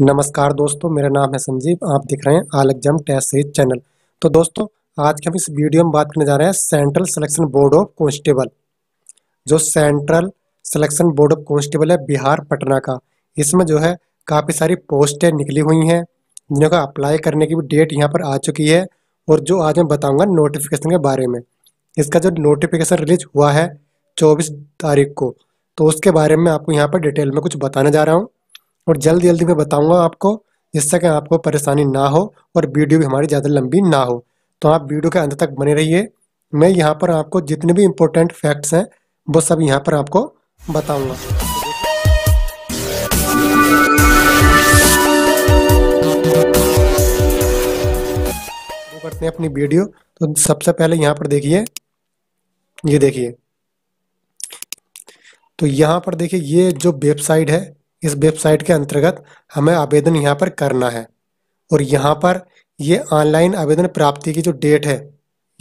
नमस्कार दोस्तों मेरा नाम है संजीव आप देख रहे हैं all exam test series channel तो दोस्तों आज के हम इस वीडियो में बात करने जा रहे हैं central selection board of constable जो central selection board of constable है बिहार पटना का इसमें जो है काफ़ी सारी पोस्टें निकली हुई हैं जिनका अप्लाई करने की भी डेट यहाँ पर आ चुकी है और जो आज मैं बताऊँगा नोटिफिकेशन के बारे में इसका जो नोटिफिकेशन रिलीज हुआ है चौबीस तारीख को तो उसके बारे में आपको यहाँ पर डिटेल में कुछ बताने जा रहा हूँ और जल्दी जल्दी मैं बताऊंगा आपको जिससे कि आपको परेशानी ना हो और वीडियो भी हमारी ज़्यादा लंबी ना हो तो आप वीडियो के अंत तक बने रहिए मैं यहाँ पर आपको जितने भी इम्पोर्टेंट फैक्ट्स हैं वो सब यहाँ पर आपको बताऊँगा करते हैं अपनी वीडियो तो सबसे पहले यहां पर देखिए ये देखिए तो यहां पर देखिए ये जो वेबसाइट है इस वेबसाइट के अंतर्गत हमें आवेदन यहाँ पर करना है और यहाँ पर ये ऑनलाइन आवेदन प्राप्ति की जो डेट है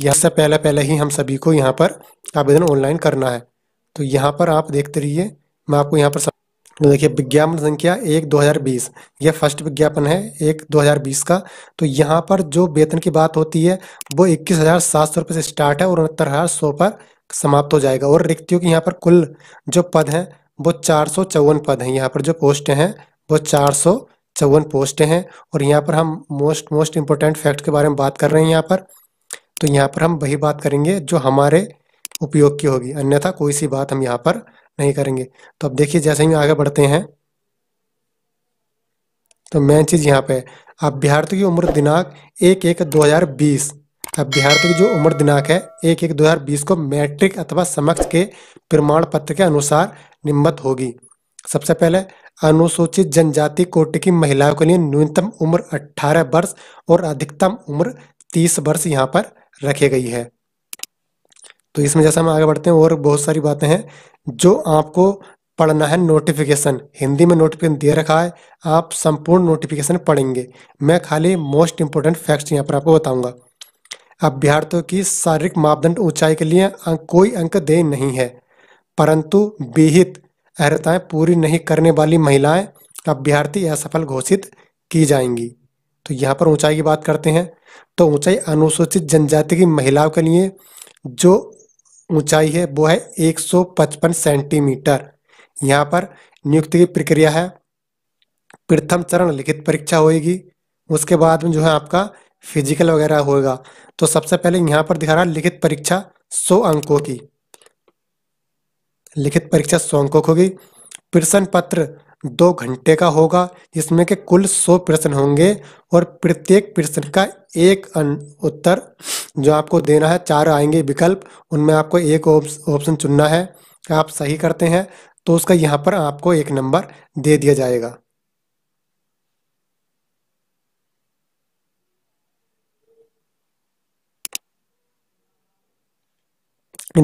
इससे पहले पहले ही हम सभी को यहाँ पर आवेदन ऑनलाइन करना है तो यहाँ पर आप देखते रहिए मैं आपको यहाँ पर सब... तो देखिए विज्ञापन संख्या एक 2020 यह फर्स्ट विज्ञापन है एक 2020 का तो यहाँ पर जो वेतन की बात होती है वो इक्कीस हज़ार सात सौ रुपये से स्टार्ट है और उनहत्तर हज़ार सौ पर समाप्त हो जाएगा और रिक्तियों की यहाँ पर कुल जो पद हैं वो चार सौ चौवन पद हैं यहाँ पर जो पोस्ट हैं वो चार सौ चौवन पोस्ट हैं और यहाँ पर हम मोस्ट मोस्ट इम्पोर्टेंट फैक्ट के बारे में बात कर रहे हैं यहाँ पर तो यहाँ पर हम वही बात करेंगे जो हमारे उपयोग की होगी अन्यथा कोई सी बात हम यहाँ पर नहीं करेंगे तो अब देखिए जैसे ही आगे बढ़ते हैं तो मेन चीज़ यहाँ पे अभ्यार्थी तो की उम्र दिनांक एक एक दो हज़ार बीस अभ्यर्थियों की जो उम्र दिनांक है एक एक दो हजार बीस को मैट्रिक अथवा समक्ष के प्रमाण पत्र के अनुसार निम्बत होगी सबसे पहले अनुसूचित जनजाति कोटि की महिलाओं के लिए न्यूनतम उम्र 18 वर्ष और अधिकतम उम्र 30 वर्ष यहाँ पर रखी गई है तो इसमें जैसा हम आगे बढ़ते हैं और बहुत सारी बातें हैं जो आपको पढ़ना है नोटिफिकेशन हिंदी में नोटिफिकेशन दे रखा है आप संपूर्ण नोटिफिकेशन पढ़ेंगे मैं खाली मोस्ट इंपोर्टेंट फैक्ट्स यहाँ पर आपको बताऊंगा अभ्यर्थियों की शारीरिक मापदंड ऊंचाई के लिए अं-, कोई अंक देय नहीं है परंतु विहित अर्हताएं पूरी नहीं करने वाली महिलाएं अभ्यर्थी असफल घोषित की जाएंगी तो यहाँ पर ऊंचाई की बात करते हैं तो ऊंचाई अनुसूचित जनजाति की महिलाओं के लिए जो ऊंचाई है वो है 155 सेंटीमीटर यहाँ पर नियुक्ति की प्रक्रिया है प्रथम चरण लिखित परीक्षा होगी उसके बाद में जो है आपका फिजिकल वगैरह होगा तो सबसे पहले यहाँ पर दिखा रहा लिखित परीक्षा सौ अंकों की लिखित परीक्षा सौ अंकों की होगी प्रश्न पत्र दो घंटे का होगा जिसमें के कुल सौ प्रश्न होंगे और प्रत्येक प्रश्न का एक उत्तर जो आपको देना है चार आएंगे विकल्प उनमें आपको एक ऑप्शन चुनना है आप सही करते हैं तो उसका यहाँ पर आपको एक नंबर दे दिया जाएगा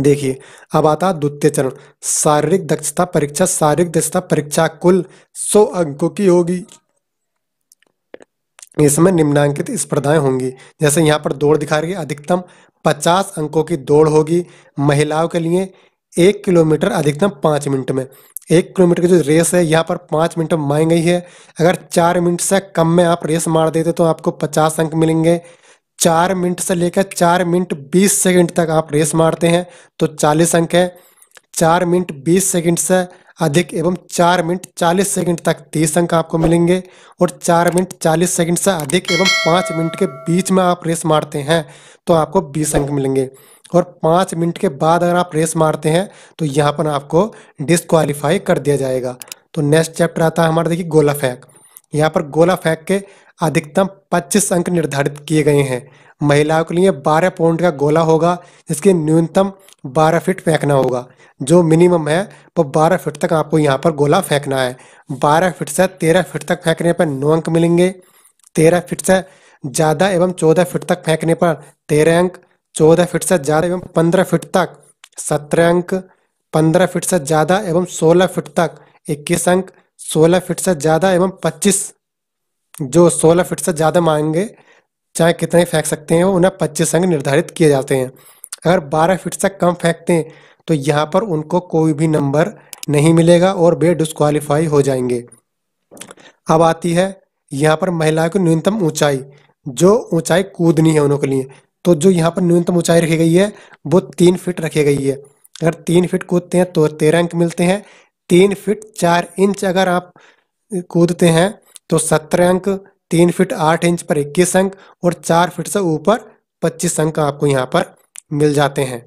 देखिए अब आता द्वितीय चरण शारीरिक दक्षता परीक्षा शारीरिक दक्षता परीक्षा कुल सौ अंकों की होगी इसमें निम्नांकित स्पर्धाएं होंगी जैसे यहाँ पर दौड़ दिखा रही है अधिकतम पचास अंकों की दौड़ होगी महिलाओं के लिए एक किलोमीटर अधिकतम पांच मिनट में एक किलोमीटर की जो रेस है यहाँ पर पांच मिनट में गई है अगर चार मिनट से कम में आप रेस मार देते तो आपको पचास अंक मिलेंगे चार मिनट से लेकर चार मिनट बीस सेकंड तक आप रेस मारते हैं तो चालीस अंक है चार मिनट बीस सेकंड से अधिक एवं चार मिनट चालीस सेकंड तक तीस अंक आपको मिलेंगे और चार मिनट चालीस सेकंड से अधिक एवं पाँच मिनट के बीच में आप रेस मारते हैं तो आपको बीस अंक मिलेंगे और पाँच मिनट के बाद अगर आप रेस मारते हैं तो यहाँ पर आपको डिसक्वालीफाई कर दिया जाएगा तो नेक्स्ट चैप्टर आता है हमारा देखिए गोला फेंक यहाँ पर गोला फेंक के अधिकतम 25 अंक निर्धारित किए गए हैं महिलाओं के लिए 12 पाउंड का गोला होगा जिसके न्यूनतम 12 फीट फेंकना होगा जो मिनिमम है वो 12 फीट तक आपको यहाँ पर गोला फेंकना है 12 फीट से 13 फीट तक फेंकने पर 9 अंक मिलेंगे 13 फीट से ज़्यादा एवं 14 फीट तक फेंकने पर 13 अंक 14 फीट से ज़्यादा एवं 15 फीट तक 17 अंक 15 फीट से ज़्यादा एवं 16 फीट तक 21 अंक 16 फीट से ज़्यादा एवं पच्चीस जो 16 फीट से ज़्यादा मांगे चाहे कितने फेंक सकते हैं उन्हें पच्चीस अंक निर्धारित किए जाते हैं अगर 12 फीट से कम फेंकते हैं तो यहाँ पर उनको कोई भी नंबर नहीं मिलेगा और वे डिस्कालीफाई हो जाएंगे अब आती है यहाँ पर महिलाओं की न्यूनतम ऊंचाई जो ऊंचाई कूदनी है उनके लिए तो जो यहाँ पर न्यूनतम ऊंचाई रखी गई है वो तीन फिट रखी गई है अगर तीन फीट कूदते हैं तो तेरह अंक मिलते हैं तीन फिट चार इंच अगर आप कूदते हैं तो सत्रह अंक तीन फीट आठ इंच पर इक्कीस अंक और चार फीट से ऊपर पच्चीस अंक आपको यहाँ पर मिल जाते हैं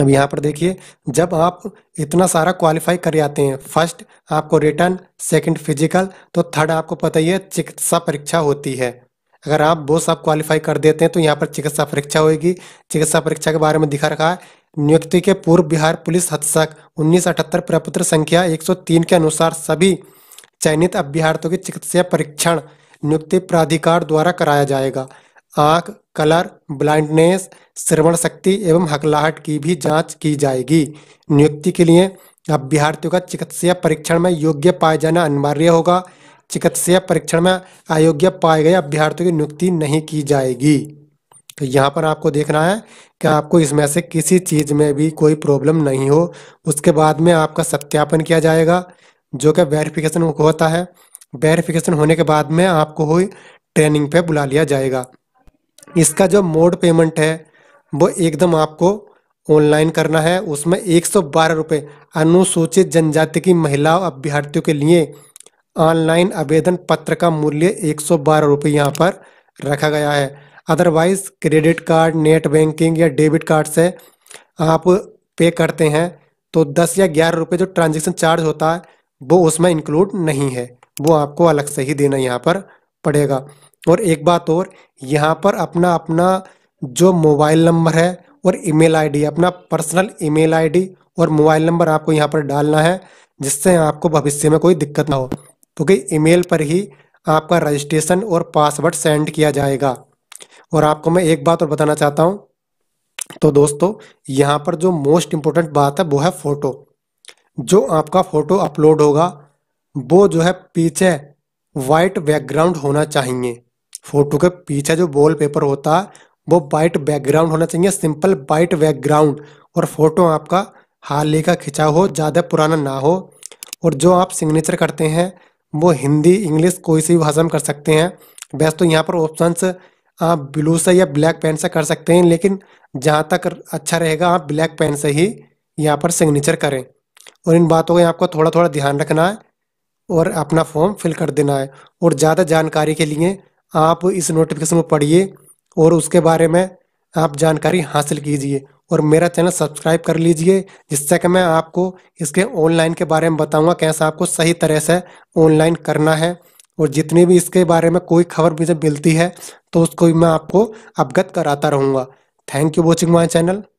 अब यहाँ पर देखिए जब आप इतना सारा क्वालिफाई कर जाते हैं फर्स्ट आपको रिटर्न सेकंड फिजिकल तो थर्ड आपको पता ही है चिकित्सा परीक्षा होती है अगर आप वो सब क्वालिफाई कर देते हैं तो यहाँ पर चिकित्सा परीक्षा होगी चिकित्सा परीक्षा के बारे में दिखा रखा है नियुक्ति के पूर्व बिहार पुलिस हत्सक उन्नीस अठहत्तर प्रपत्र संख्या 103 के अनुसार सभी चयनित अभ्यर्थियों के चिकित्सा परीक्षण नियुक्ति प्राधिकार द्वारा कराया जाएगा आंख कलर ब्लाइंडनेस श्रवण शक्ति एवं हकलाहट की भी जांच की जाएगी नियुक्ति के लिए अभ्यर्थियों का चिकित्सा परीक्षण में योग्य पाए जाना अनिवार्य होगा चिकित्सीय परीक्षण में अयोग्य पाए गए अभ्यर्थियों की नियुक्ति नहीं की जाएगी तो यहाँ पर आपको देखना है कि आपको इसमें से किसी चीज़ में भी कोई प्रॉब्लम नहीं हो उसके बाद में आपका सत्यापन किया जाएगा जो कि वेरिफिकेशन होता है वेरिफिकेशन होने के बाद में आपको हुई ट्रेनिंग पे बुला लिया जाएगा इसका जो मोड पेमेंट है वो एकदम आपको ऑनलाइन करना है उसमें एक सौ अनुसूचित जनजाति की महिला अभ्यर्थियों के लिए ऑनलाइन आवेदन पत्र का मूल्य एक सौ बारह रुपये यहाँ पर रखा गया है otherwise credit card net banking या डेबिट कार्ड से आप पे करते हैं तो दस या ग्यारह रुपये जो ट्रांजेक्शन चार्ज होता है वो उसमें इंक्लूड नहीं है वो आपको अलग से ही देना यहाँ पर पड़ेगा और एक बात और यहाँ पर अपना अपना जो मोबाइल नंबर है और ईमेल आईडी अपना पर्सनल ईमेल आईडी और मोबाइल नंबर आपको यहाँ पर डालना है जिससे आपको भविष्य में कोई दिक्कत ना हो तो कि ईमेल पर ही आपका रजिस्ट्रेशन और पासवर्ड सेंड किया जाएगा और आपको मैं एक बात और बताना चाहता हूँ तो दोस्तों यहाँ पर जो मोस्ट इम्पोर्टेंट बात है वो है फ़ोटो जो आपका फ़ोटो अपलोड होगा वो जो है पीछे वाइट बैकग्राउंड होना चाहिए फ़ोटो के पीछे जो वॉल पेपर होता है वो वाइट बैकग्राउंड होना चाहिए सिंपल वाइट बैकग्राउंड और फ़ोटो आपका हाल ही का खिंचा हो ज़्यादा पुराना ना हो और जो आप सिग्नेचर करते हैं वो हिंदी इंग्लिश कोई सी भी भाषा में कर सकते हैं वैसे तो यहाँ पर ऑप्शन आप ब्लू से या ब्लैक पेन से कर सकते हैं लेकिन जहाँ तक अच्छा रहेगा आप ब्लैक पेन से ही यहाँ पर सिग्नेचर करें और इन बातों का आपको थोड़ा थोड़ा ध्यान रखना है और अपना फॉर्म फिल कर देना है और ज़्यादा जानकारी के लिए आप इस नोटिफिकेशन को पढ़िए और उसके बारे में आप जानकारी हासिल कीजिए और मेरा चैनल सब्सक्राइब कर लीजिए जिससे कि मैं आपको इसके ऑनलाइन के बारे में बताऊंगा कैसे आपको सही तरह से ऑनलाइन करना है और जितनी भी इसके बारे में कोई खबर मुझे मिलती है तो उसको भी मैं आपको अवगत कराता रहूँगा thank you watching my channel